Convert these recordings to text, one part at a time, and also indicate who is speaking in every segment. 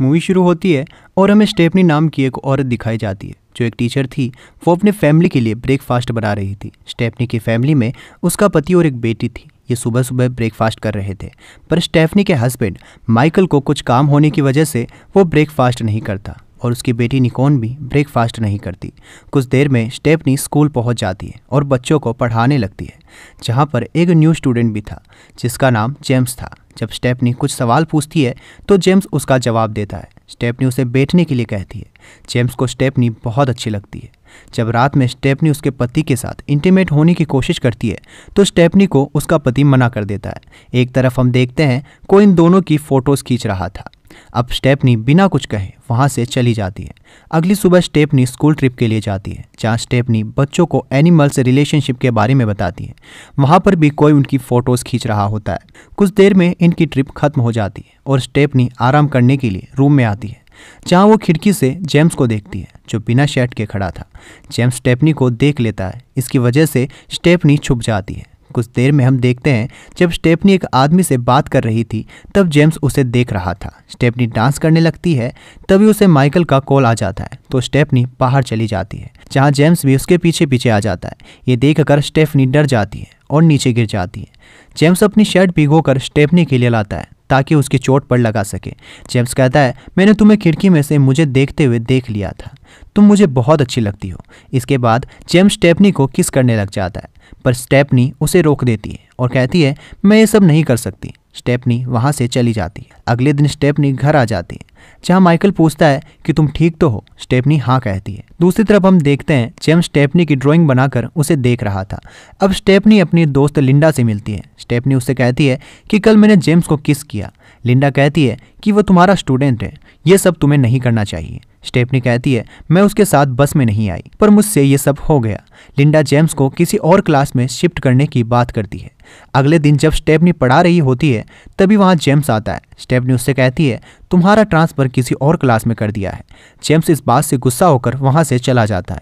Speaker 1: movie शुरू होती है और हमें स्टेपनी नाम की एक औरत दिखाई जाती है जो एक टीचर थी वो अपने फैमिली के लिए ब्रेकफास्ट बना रही थी स्टेपनी की फैमिली में उसका पति और एक बेटी थी ये सुबह सुबह ब्रेकफास्ट कर रहे थे पर स्टेफनी के हस्बैंड माइकल को कुछ काम होने की वजह से वो ब्रेकफास्ट नहीं करता और उसकी बेटी निकोन भी ब्रेकफास्ट नहीं करती कुछ देर में स्टेफनी स्कूल पहुंच जाती है और बच्चों को पढ़ाने लगती है जहाँ पर एक न्यू स्टूडेंट भी था जिसका नाम जेम्स था जब स्टेपनी कुछ सवाल पूछती है तो जेम्स उसका जवाब देता है स्टेपनी उसे बैठने के लिए कहती है जेम्स को स्टेपनी बहुत अच्छी लगती है जब रात में स्टेपनी उसके पति के साथ इंटीमेट होने की कोशिश करती है तो स्टेपनी को उसका पति मना कर देता है एक तरफ हम देखते हैं कोई इन दोनों की फ़ोटोज़ खींच रहा था अब स्टेपनी बिना कुछ कहे वहाँ से चली जाती है अगली सुबह स्टेपनी स्कूल ट्रिप के लिए जाती है जहाँ स्टेपनी बच्चों को एनिमल से रिलेशनशिप के बारे में बताती है वहाँ पर भी कोई उनकी फ़ोटोज़ खींच रहा होता है कुछ देर में इनकी ट्रिप खत्म हो जाती है और स्टेपनी आराम करने के लिए रूम में आती है जहाँ वो खिड़की से जेम्स को देखती है जो बिना शर्ट के खड़ा था जेम्स स्टेपनी को देख लेता है इसकी वजह से स्टेपनी छुप जाती है कुछ देर में हम देखते हैं जब स्टेपनी एक आदमी से बात कर रही थी तब जेम्स उसे देख रहा था स्टेपनी डांस करने लगती है तभी उसे माइकल का कॉल आ जाता है तो स्टेपनी बाहर चली जाती है जहाँ जेम्स भी उसके पीछे पीछे आ जाता है ये देखकर स्टेफनी डर जाती है और नीचे गिर जाती है जेम्स अपनी शर्ट भिगो कर स्टेपनी के लिए लाता है ताकि उसकी चोट पर लगा सके जेम्स कहता है मैंने तुम्हें खिड़की में से मुझे देखते हुए देख लिया था तुम मुझे बहुत अच्छी लगती हो इसके बाद जेम्स स्टेपनी को किस करने लग जाता है पर स्टेपनी उसे रोक देती है और कहती है मैं ये सब नहीं कर सकती स्टेपनी वहाँ से चली जाती है अगले दिन स्टेपनी घर आ जाती है जहाँ माइकल पूछता है कि तुम ठीक तो हो स्टेपनी हाँ कहती है दूसरी तरफ हम देखते हैं जेम स्टेपनी की ड्राइंग बनाकर उसे देख रहा था अब स्टेपनी अपनी दोस्त लिंडा से मिलती है स्टेपनी उससे कहती है कि कल मैंने जेम्स को किस किया लिंडा कहती है कि वो तुम्हारा स्टूडेंट है ये सब तुम्हें नहीं करना चाहिए स्टेपनी कहती है मैं उसके साथ बस में नहीं आई पर मुझसे ये सब हो गया लिंडा जेम्स को किसी और क्लास में शिफ्ट करने की बात करती है अगले दिन जब स्टेपनी पढ़ा रही होती है तभी वहाँ जेम्स आता है स्टेपनी उससे कहती है तुम्हारा ट्रांसफ़र किसी और क्लास में कर दिया है जेम्स इस बात से गुस्सा होकर वहाँ से चला जाता है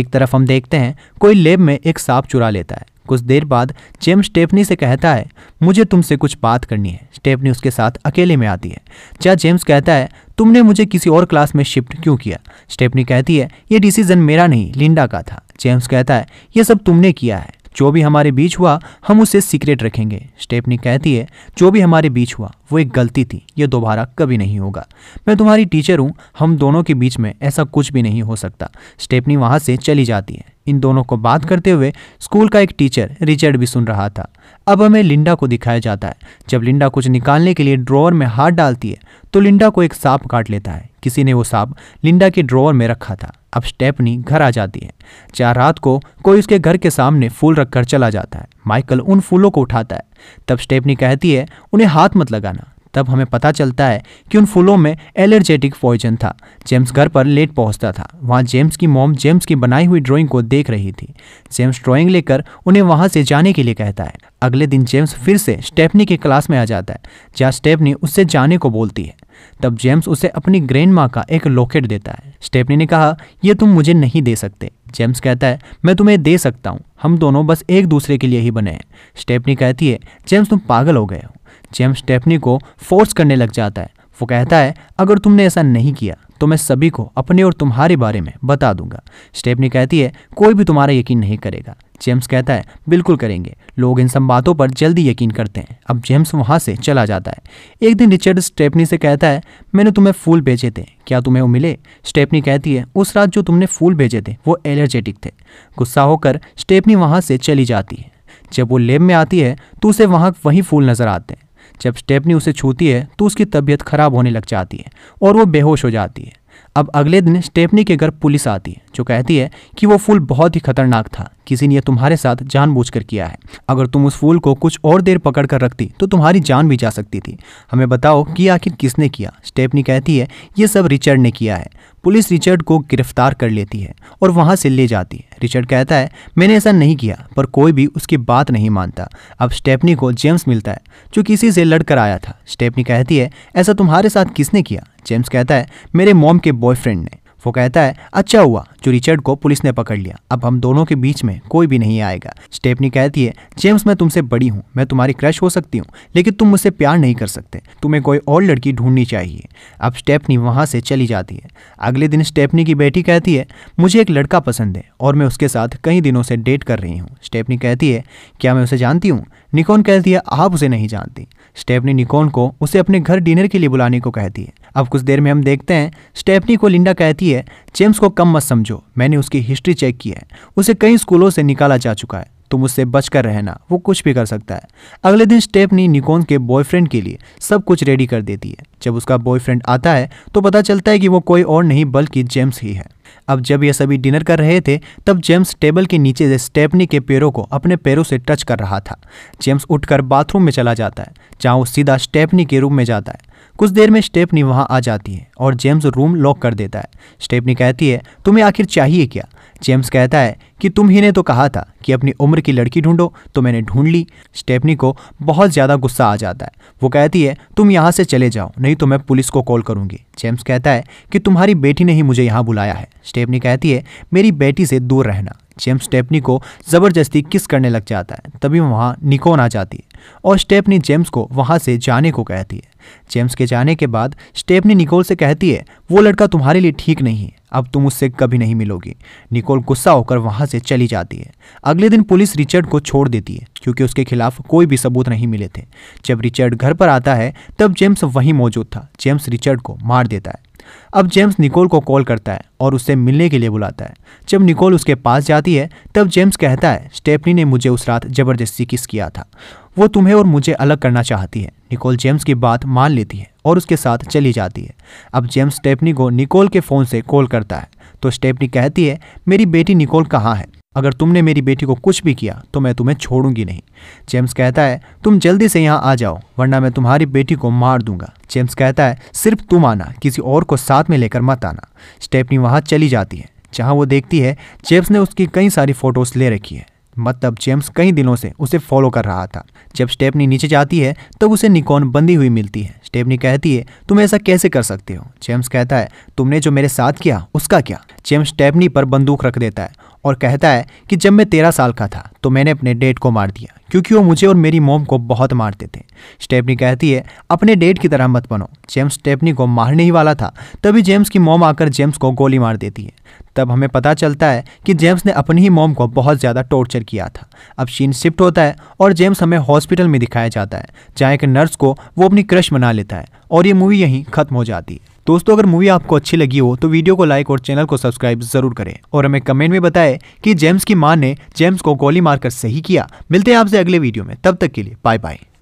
Speaker 1: एक तरफ हम देखते हैं कोई लेब में एक सांप चुरा लेता है कुछ देर बाद जेम स्टेफनी से कहता है मुझे तुमसे कुछ बात करनी है स्टेफनी उसके साथ अकेले में आती है चाह जेम्स कहता है तुमने मुझे किसी और क्लास में शिफ्ट क्यों किया स्टेफनी कहती है ये डिसीजन मेरा नहीं लिंडा का था जेम्स कहता है ये सब तुमने किया है जो भी हमारे बीच हुआ हम उसे सीक्रेट रखेंगे स्टेपनी कहती है जो भी हमारे बीच हुआ वो एक गलती थी ये दोबारा कभी नहीं होगा मैं तुम्हारी टीचर हूँ हम दोनों के बीच में ऐसा कुछ भी नहीं हो सकता स्टेपनी वहाँ से चली जाती है इन दोनों को बात करते हुए स्कूल का एक टीचर रिचर्ड भी सुन रहा था अब हमें लिंडा को दिखाया जाता है जब लिंडा कुछ निकालने के लिए ड्रॉवर में हाथ डालती है तो लिंडा को एक सांप काट लेता है किसी ने वो सांप लिंडा के ड्रॉवर में रखा था अब स्टेपनी घर आ जाती है चार रात को कोई उसके घर के सामने फूल रखकर चला जाता है माइकल उन फूलों को उठाता है तब स्टेपनी कहती है उन्हें हाथ मत लगाना तब हमें पता चलता है कि उन फूलों में एलर्जेटिक पॉइजन था जेम्स घर पर लेट पहुंचता था वहां जेम्स की मॉम जेम्स की बनाई हुई ड्राइंग को देख रही थी जेम्स ड्राइंग लेकर उन्हें वहां से जाने के लिए कहता है अगले दिन जेम्स फिर से स्टेपनी के क्लास में आ जाता है जहाँ स्टेपनी उससे जाने को बोलती है तब जेम्स उसे अपनी ग्रैंड माँ का एक लॉकेट देता है स्टेपनी ने कहा ये तुम मुझे नहीं दे सकते जेम्स कहता है मैं तुम्हें दे सकता हूँ हम दोनों बस एक दूसरे के लिए ही बने हैं स्टेपनी कहती है जेम्स तुम पागल हो गए हो जेम्स स्टेपनी को फोर्स करने लग जाता है वो कहता है अगर तुमने ऐसा नहीं किया तो मैं सभी को अपने और तुम्हारे बारे में बता दूंगा स्टेपनी कहती है कोई भी तुम्हारा यकीन नहीं करेगा जेम्स कहता है बिल्कुल करेंगे लोग इन सब बातों पर जल्दी यकीन करते हैं अब जेम्स वहाँ से चला जाता है एक दिन रिचर्ड स्टेपनी से कहता है मैंने तुम्हें फूल भेजे थे क्या तुम्हें वो मिले स्टेपनी कहती है उस रात जो तुमने फूल भेजे थे वो एलर्जेटिक थे गुस्सा होकर स्टेपनी वहाँ से चली जाती है जब वो लेब में आती है तो उसे वहाँ वही फूल नज़र आते हैं जब स्टेपनी उसे छूती है तो उसकी तबीयत खराब होने लग जाती है और वो बेहोश हो जाती है अब अगले दिन स्टेपनी के घर पुलिस आती है जो कहती है कि वो फूल बहुत ही खतरनाक था किसी ने तुम्हारे साथ जानबूझकर किया है अगर तुम उस फूल को कुछ और देर पकड़ कर रखती तो तुम्हारी जान भी जा सकती थी हमें बताओ कि आखिर किसने किया स्टेपनी कहती है ये सब रिचर्ड ने किया है पुलिस रिचर्ड को गिरफ्तार कर लेती है और वहाँ से ले जाती है रिचर्ड कहता है मैंने ऐसा नहीं किया पर कोई भी उसकी बात नहीं मानता अब स्टेपनी को जेम्स मिलता है जो किसी से लड़कर आया था स्टेपनी कहती है ऐसा तुम्हारे साथ किसने किया जेम्स कहता है मेरे मॉम के बॉयफ्रेंड ने वो कहता है अच्छा हुआ जो रिचर्ड को पुलिस ने पकड़ लिया अब हम दोनों के बीच में कोई भी नहीं आएगा स्टेपनी कहती है जेम्स मैं तुमसे बड़ी हूँ मैं तुम्हारी क्रश हो सकती हूँ लेकिन तुम मुझसे प्यार नहीं कर सकते तुम्हें कोई और लड़की ढूंढनी चाहिए अब स्टेपनी वहाँ से चली जाती है अगले दिन स्टेपनी की बेटी कहती है मुझे एक लड़का पसंद है और मैं उसके साथ कई दिनों से डेट कर रही हूँ स्टेपनी कहती है क्या मैं उसे जानती हूँ निकोन कहती है आप उसे नहीं जानती स्टेपनी निकोन को उसे अपने घर डिनर के लिए बुलाने को कहती है अब कुछ देर में हम देखते हैं स्टेपनी को लिंडा कहती है जेम्स को कम मत समझो बच्चों मैंने उसकी हिस्ट्री चेक की है उसे कई स्कूलों से निकाला जा चुका है तुम उससे बचकर रहना वो कुछ भी कर सकता है अगले दिन स्टेपनी निकोन के बॉयफ्रेंड के लिए सब कुछ रेडी कर देती है जब उसका बॉयफ्रेंड आता है तो पता चलता है कि वो कोई और नहीं बल्कि जेम्स ही है अब जब ये सभी डिनर कर रहे थे तब जेम्स टेबल के नीचे से स्टेपनी के पैरों को अपने पैरों से टच कर रहा था जेम्स उठकर बाथरूम में चला जाता है जहाँ वो सीधा स्टेपनी के रूम में जाता है कुछ देर में स्टेपनी वहाँ आ जाती है और जेम्स रूम लॉक कर देता है स्टेपनी कहती है तुम्हें आखिर चाहिए क्या जेम्स कहता है कि तुम ही ने तो कहा था कि अपनी उम्र की लड़की ढूंढो तो मैंने ढूंढ ली स्टेपनी को बहुत ज़्यादा गुस्सा आ जाता है वो कहती है तुम यहाँ से चले जाओ नहीं तो मैं पुलिस को कॉल करूँगी जेम्स कहता है कि तुम्हारी बेटी ने ही मुझे यहाँ बुलाया है स्टेपनी कहती है मेरी बेटी से दूर रहना जेम्स स्टेपनी को ज़बरदस्ती किस करने लग जाता है तभी वहाँ निकोन आ जाती है और स्टेपनी जेम्स को वहाँ से जाने को कहती है जेम्स के जाने के बाद स्टेपनी निकोल से कहती है वो लड़का तुम्हारे लिए ठीक नहीं है अब तुम उससे कभी नहीं मिलोगी निकोल गुस्सा होकर वहाँ से चली जाती है अगले दिन पुलिस रिचर्ड को छोड़ देती है क्योंकि उसके खिलाफ कोई भी सबूत नहीं मिले थे जब रिचर्ड घर पर आता है तब जेम्स वहीं मौजूद था जेम्स रिचर्ड को मार देता है अब जेम्स निकोल को कॉल करता है और उससे मिलने के लिए बुलाता है जब निकोल उसके पास जाती है तब जेम्स कहता है स्टेपनी ने मुझे उस रात जबरदस्ती किस किया था वो तुम्हें और मुझे अलग करना चाहती है निकोल जेम्स की बात मान लेती है और उसके साथ चली जाती है अब जेम्स स्टेपनी को निकोल के फ़ोन से कॉल करता है तो स्टेपनी कहती है मेरी बेटी निकोल कहाँ है अगर तुमने मेरी बेटी को कुछ भी किया तो मैं तुम्हें छोड़ूंगी नहीं जेम्स कहता है तुम जल्दी से यहाँ आ जाओ वरना मैं तुम्हारी बेटी को मार दूंगा जेम्स कहता है सिर्फ तुम आना किसी और को साथ में लेकर मत आना स्टेपनी वहाँ चली जाती है जहाँ वो देखती है जेम्स ने उसकी कई सारी फोटोज़ ले रखी है मतलब जेम्स कई दिनों से उसे फॉलो कर रहा था जब स्टेपनी नीचे जाती है तब तो उसे निकॉन बंदी हुई मिलती है स्टेपनी कहती है तुम ऐसा कैसे कर सकते हो जेम्स कहता है तुमने जो मेरे साथ किया उसका क्या जेम्स स्टेपनी पर बंदूक रख देता है और कहता है कि जब मैं तेरह साल का था तो मैंने अपने डेट को मार दिया क्योंकि वो मुझे और मेरी मोम को बहुत मारते थे स्टेपनी कहती है अपने डेट की तरह मत बनो जेम्स स्टेपनी को मारने ही वाला था तभी जेम्स की मोम आकर जेम्स को गोली मार देती है तब हमें पता चलता है कि जेम्स ने अपनी ही मोम को बहुत ज़्यादा टॉर्चर किया था अब शीन शिफ्ट होता है और जेम्स हमें हॉस्पिटल में दिखाया जाता है जहाँ एक नर्स को वो अपनी क्रश बना लेता है और ये मूवी यहीं ख़त्म हो जाती है दोस्तों अगर मूवी आपको अच्छी लगी हो तो वीडियो को लाइक और चैनल को सब्सक्राइब जरूर करें और हमें कमेंट में बताएं कि जेम्स की मां ने जेम्स को गोली मारकर सही किया मिलते हैं आपसे अगले वीडियो में तब तक के लिए बाय बाय